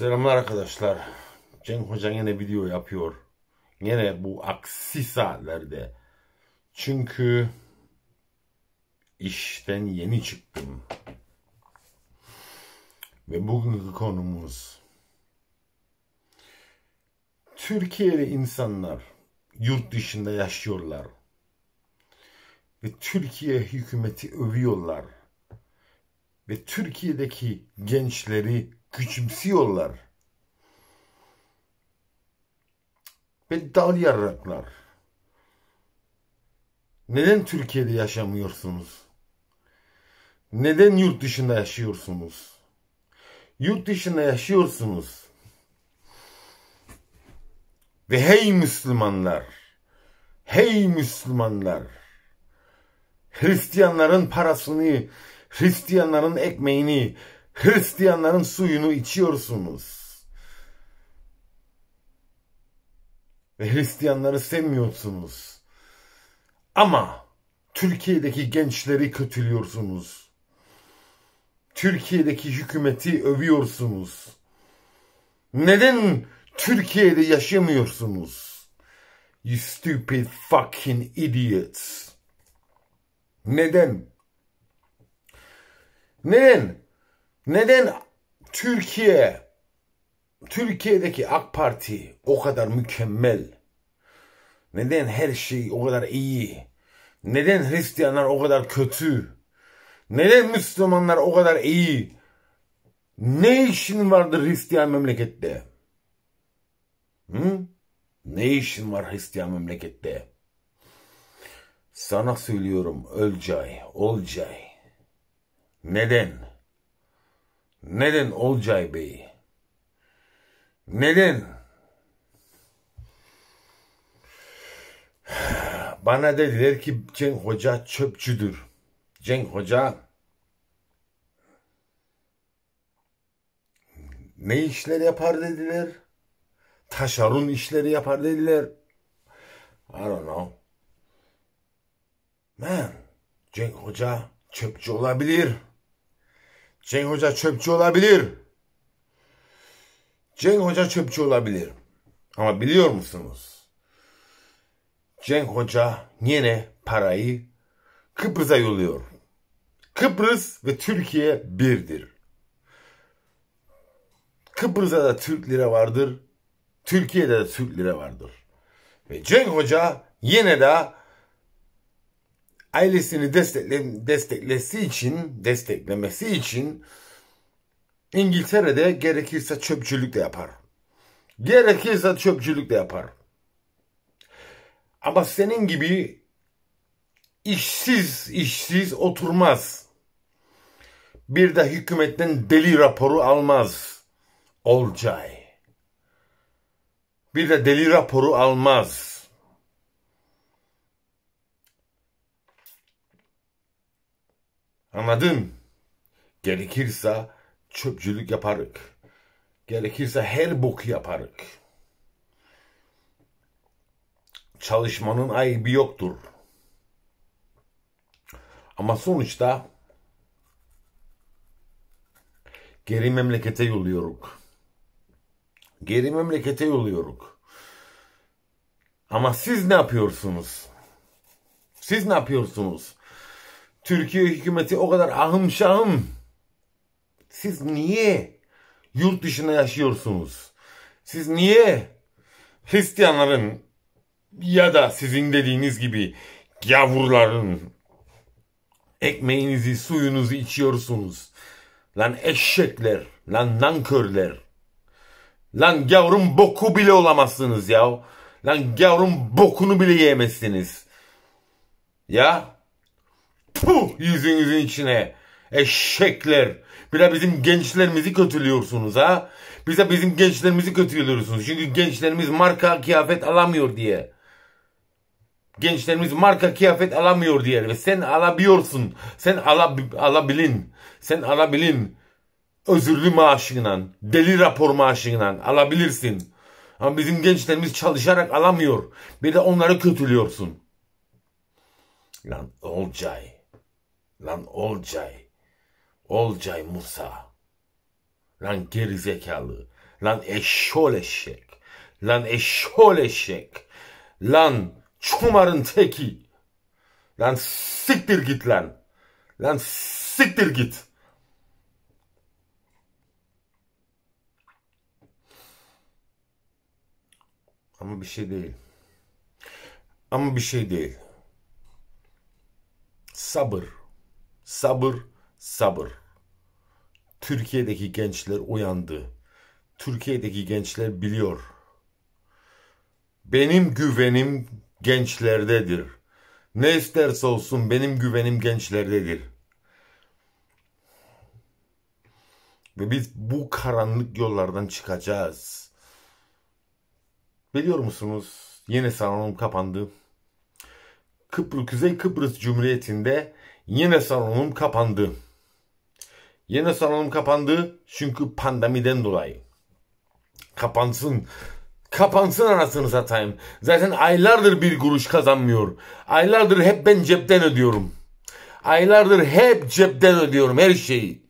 Selamlar arkadaşlar. Cenk Hoca yine video yapıyor. Yine bu aksi saatlerde. Çünkü işten yeni çıktım. Ve bugünkü konumuz Türkiye'de insanlar yurt dışında yaşıyorlar. Ve Türkiye hükümeti övüyorlar ve Türkiye'deki gençleri küçümsüyorlar. Ve dal yarraklar. Neden Türkiye'de yaşamıyorsunuz? Neden yurt dışında yaşıyorsunuz? Yurt dışında yaşıyorsunuz. Ve hey Müslümanlar! Hey Müslümanlar! Hristiyanların parasını Hristiyanların ekmeğini, Hristiyanların suyunu içiyorsunuz. Ve Hristiyanları sevmiyorsunuz. Ama Türkiye'deki gençleri kötülüyorsunuz. Türkiye'deki hükümeti övüyorsunuz. Neden Türkiye'de yaşamıyorsunuz? You stupid fucking idiots. Neden? Neden? Neden Türkiye, Türkiye'deki AK Parti o kadar mükemmel? Neden her şey o kadar iyi? Neden Hristiyanlar o kadar kötü? Neden Müslümanlar o kadar iyi? Ne işin vardır Hristiyan memlekette? Hı? Ne işin var Hristiyan memlekette? Sana söylüyorum Ölcay, Olcay. Neden? Neden Olcay Bey? Neden? Bana dediler ki Cenk Hoca çöpçüdür. Cenk Hoca ne işler yapar dediler. Taşarun işleri yapar dediler. I don't know. Man, Cenk Hoca çöpçü olabilir. Cenk Hoca çöpçü olabilir. Cenk Hoca çöpçü olabilir. Ama biliyor musunuz? Cenk Hoca yine parayı Kıbrıs'a yolluyor. Kıbrıs ve Türkiye birdir. Kıbrıs'ta da Türk lira vardır. Türkiye'de de Türk lira vardır. Ve Cenk Hoca yine de ailesini destekle, desteklesi için, desteklemesi için İngiltere'de gerekirse çöpçülük de yapar. Gerekirse çöpçülük de yapar. Ama senin gibi işsiz işsiz oturmaz. Bir de hükümetten deli raporu almaz. Olcay. Bir de deli raporu almaz. Anladın? Gerekirse çöpçülük yaparık. Gerekirse her boku yaparık. Çalışmanın ayıbı yoktur. Ama sonuçta geri memlekete yolluyoruk. Geri memlekete yolluyoruk. Ama siz ne yapıyorsunuz? Siz ne yapıyorsunuz? Türkiye hükümeti o kadar ahım şahım. Siz niye yurt dışında yaşıyorsunuz? Siz niye Hristiyanların ya da sizin dediğiniz gibi gavurların ekmeğinizi, suyunuzu içiyorsunuz? Lan eşekler, lan nankörler. Lan gavrun boku bile olamazsınız ya. Lan gavrun bokunu bile yemezsiniz. Ya Puh yüzünüzün içine. Eşekler. Bir de bizim gençlerimizi kötülüyorsunuz ha. Bir de bizim gençlerimizi kötülüyorsunuz. Çünkü gençlerimiz marka kıyafet alamıyor diye. Gençlerimiz marka kıyafet alamıyor diye. Ve sen alabiliyorsun. Sen alab alabilin. Sen alabilin. Özürlü maaşıyla, deli rapor maaşıyla alabilirsin. Ama bizim gençlerimiz çalışarak alamıyor. Bir de onları kötülüyorsun. Lan Olcay. Lan Olcay. Olcay Musa. Lan gerizekalı. Lan eşşol eşek. Lan eşşol eşek. Lan çomarın teki. Lan siktir git lan. Lan siktir git. Ama bir şey değil. Ama bir şey değil. Sabır. Sabır, sabır. Türkiye'deki gençler uyandı. Türkiye'deki gençler biliyor. Benim güvenim gençlerdedir. Ne isterse olsun benim güvenim gençlerdedir. Ve biz bu karanlık yollardan çıkacağız. Biliyor musunuz? Yeni salonum kapandı. Kıbrıs, Kuzey Kıbrıs Cumhuriyeti'nde Yine salonum kapandı. Yine salonum kapandı çünkü pandemiden dolayı. Kapansın. Kapansın anasını satayım. Zaten aylardır bir kuruş kazanmıyor. Aylardır hep ben cepten ödüyorum. Aylardır hep cepten ödüyorum her şeyi.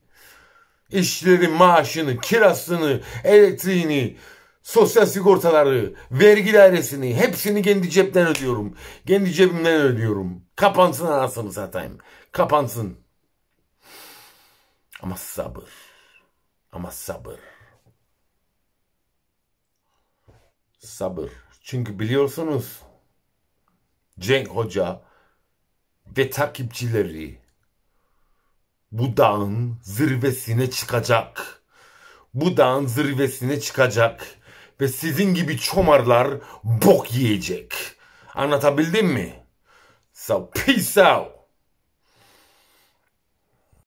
İşleri, maaşını, kirasını, elektriğini, sosyal sigortaları, vergi dairesini hepsini kendi cepten ödüyorum. Kendi cebimden ödüyorum. Kapansın anasını satayım kapansın. Ama sabır. Ama sabır. Sabır. Çünkü biliyorsunuz Cenk Hoca ve takipçileri bu dağın zirvesine çıkacak. Bu dağın zirvesine çıkacak ve sizin gibi çomarlar bok yiyecek. Anlatabildim mi? So peace out.